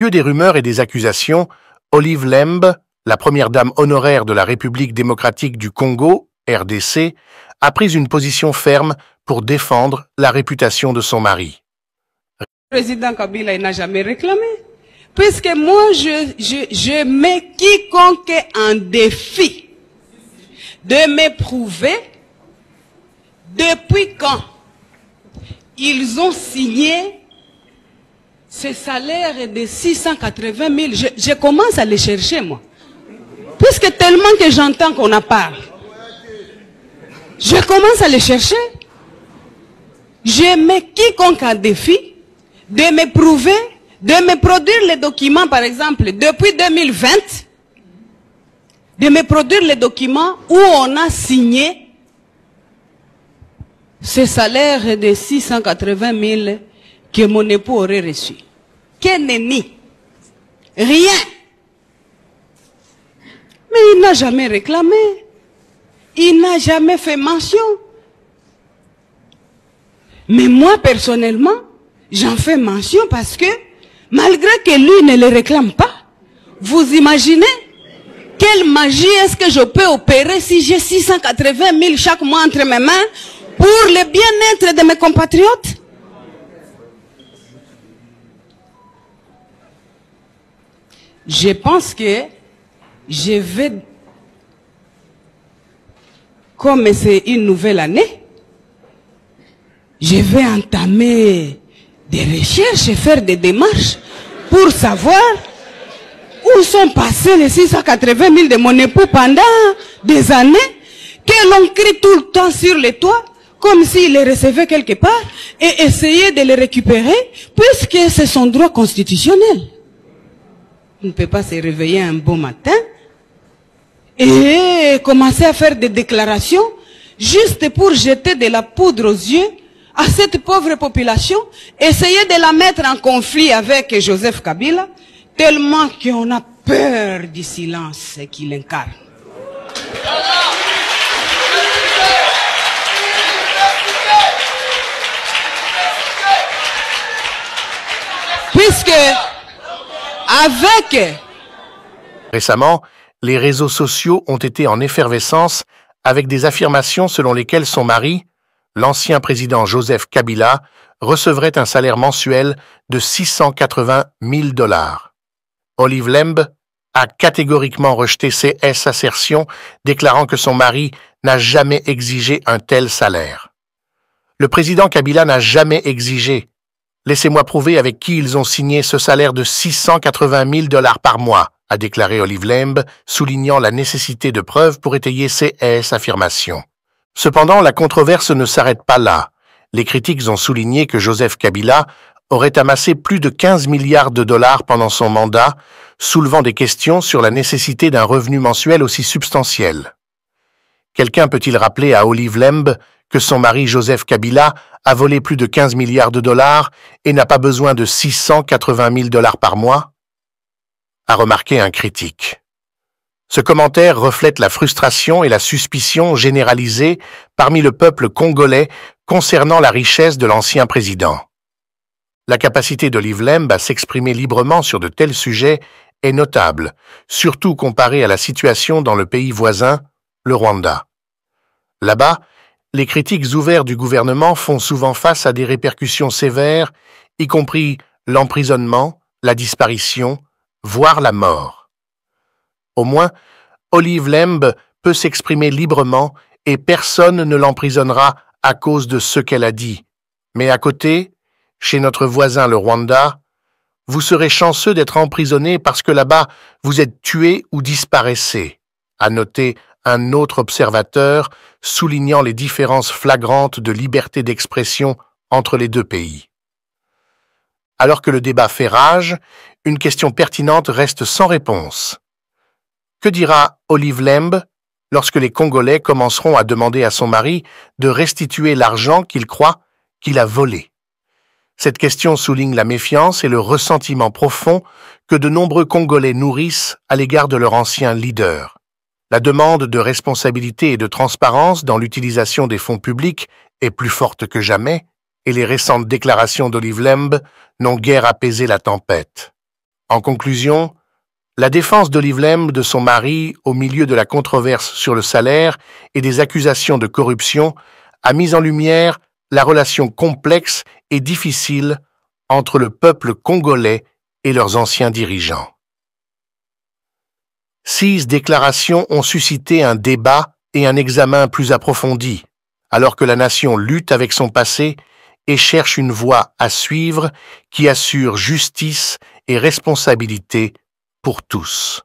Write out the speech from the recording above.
lieu des rumeurs et des accusations, Olive Lembe, la première dame honoraire de la République démocratique du Congo, RDC, a pris une position ferme pour défendre la réputation de son mari. Le président Kabila n'a jamais réclamé, puisque moi je, je, je mets quiconque en défi de m'éprouver depuis quand ils ont signé ce salaire est de 680 000. Je, je commence à les chercher, moi. Puisque tellement que j'entends qu'on en parle. Je commence à les chercher. Je mets quiconque en défi de m'éprouver, de me produire les documents, par exemple, depuis 2020, de me produire les documents où on a signé ce salaire de 680 000 que mon époux aurait reçu. Quel ennemi Rien. Mais il n'a jamais réclamé. Il n'a jamais fait mention. Mais moi, personnellement, j'en fais mention parce que, malgré que lui ne le réclame pas, vous imaginez quelle magie est-ce que je peux opérer si j'ai 680 000 chaque mois entre mes mains pour le bien-être de mes compatriotes Je pense que je vais, comme c'est une nouvelle année, je vais entamer des recherches et faire des démarches pour savoir où sont passés les 680 000 de mon époux pendant des années qu'elle l'on crie tout le temps sur les toits comme s'il les recevait quelque part et essayer de les récupérer puisque c'est son droit constitutionnel on ne peut pas se réveiller un beau matin et commencer à faire des déclarations juste pour jeter de la poudre aux yeux à cette pauvre population, essayer de la mettre en conflit avec Joseph Kabila, tellement qu'on a peur du silence qu'il incarne. Puisque avec. Récemment, les réseaux sociaux ont été en effervescence avec des affirmations selon lesquelles son mari, l'ancien président Joseph Kabila, recevrait un salaire mensuel de 680 000 dollars. Olive Lembe a catégoriquement rejeté ces assertions, déclarant que son mari n'a jamais exigé un tel salaire. Le président Kabila n'a jamais exigé Laissez-moi prouver avec qui ils ont signé ce salaire de 680 000 dollars par mois, a déclaré Olive Lamb, soulignant la nécessité de preuves pour étayer ses affirmations. Cependant, la controverse ne s'arrête pas là. Les critiques ont souligné que Joseph Kabila aurait amassé plus de 15 milliards de dollars pendant son mandat, soulevant des questions sur la nécessité d'un revenu mensuel aussi substantiel. Quelqu'un peut-il rappeler à Olive Lamb que son mari Joseph Kabila a volé plus de 15 milliards de dollars et n'a pas besoin de 680 000 dollars par mois a remarqué un critique. Ce commentaire reflète la frustration et la suspicion généralisée parmi le peuple congolais concernant la richesse de l'ancien président. La capacité d'Olive Lemb à s'exprimer librement sur de tels sujets est notable, surtout comparée à la situation dans le pays voisin, le Rwanda. Là-bas, les critiques ouvertes du gouvernement font souvent face à des répercussions sévères, y compris l'emprisonnement, la disparition, voire la mort. Au moins, Olive Lembe peut s'exprimer librement et personne ne l'emprisonnera à cause de ce qu'elle a dit. Mais à côté, chez notre voisin le Rwanda, vous serez chanceux d'être emprisonné parce que là-bas vous êtes tué ou disparaissez, À noter un autre observateur soulignant les différences flagrantes de liberté d'expression entre les deux pays. Alors que le débat fait rage, une question pertinente reste sans réponse. Que dira Olive Lemb lorsque les Congolais commenceront à demander à son mari de restituer l'argent qu'il croit qu'il a volé Cette question souligne la méfiance et le ressentiment profond que de nombreux Congolais nourrissent à l'égard de leur ancien leader. La demande de responsabilité et de transparence dans l'utilisation des fonds publics est plus forte que jamais, et les récentes déclarations d'Olive n'ont guère apaisé la tempête. En conclusion, la défense d'Olive Lembe de son mari au milieu de la controverse sur le salaire et des accusations de corruption a mis en lumière la relation complexe et difficile entre le peuple congolais et leurs anciens dirigeants six déclarations ont suscité un débat et un examen plus approfondi, alors que la nation lutte avec son passé et cherche une voie à suivre qui assure justice et responsabilité pour tous.